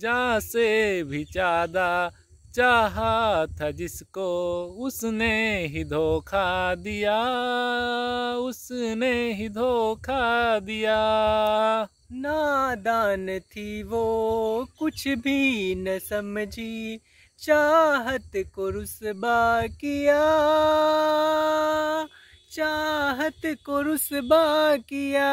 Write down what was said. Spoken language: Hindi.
जहाँ से भी ज़्यादा चाह था जिसको उसने ही धोखा दिया उसने ही धोखा दिया नादान थी वो कुछ भी न समझी चाहत को रुसबा किया चाहत को रुसबा किया